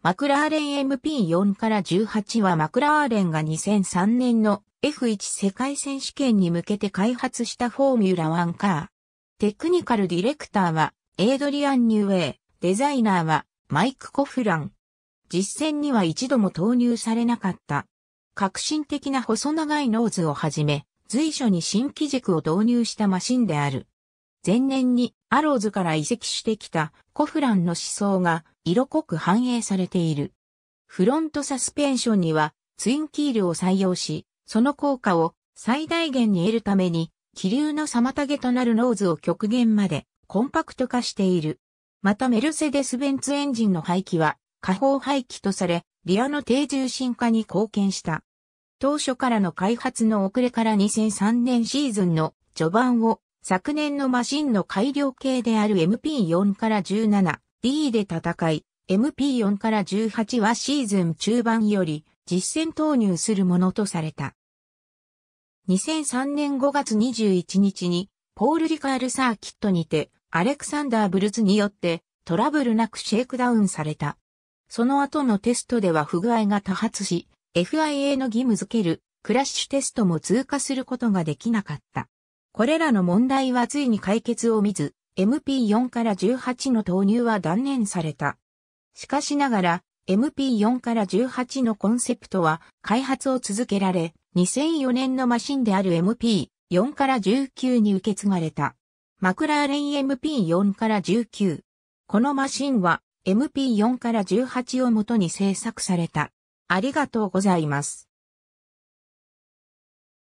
マクラーレン MP4 から18はマクラーレンが2003年の F1 世界選手権に向けて開発したフォーミュラ1カー。テクニカルディレクターはエイドリアン・ニューウェイ、デザイナーはマイク・コフラン。実戦には一度も投入されなかった。革新的な細長いノーズをはじめ、随所に新機軸を導入したマシンである。前年にアローズから移籍してきたコフランの思想が色濃く反映されている。フロントサスペンションにはツインキールを採用し、その効果を最大限に得るために気流の妨げとなるノーズを極限までコンパクト化している。またメルセデス・ベンツエンジンの排気は下方排気とされ、リアの低重心化に貢献した。当初からの開発の遅れから2003年シーズンの序盤を昨年のマシンの改良系である MP4 から17、D で戦い、MP4 から18はシーズン中盤より実戦投入するものとされた。2003年5月21日に、ポール・リカール・サーキットにて、アレクサンダー・ブルズによってトラブルなくシェイクダウンされた。その後のテストでは不具合が多発し、FIA の義務付けるクラッシュテストも通過することができなかった。これらの問題はついに解決を見ず、MP4 から18の投入は断念された。しかしながら、MP4 から18のコンセプトは開発を続けられ、2004年のマシンである MP4 から19に受け継がれた。マクラーレン MP4 から19。このマシンは MP4 から18をもとに制作された。ありがとうございます。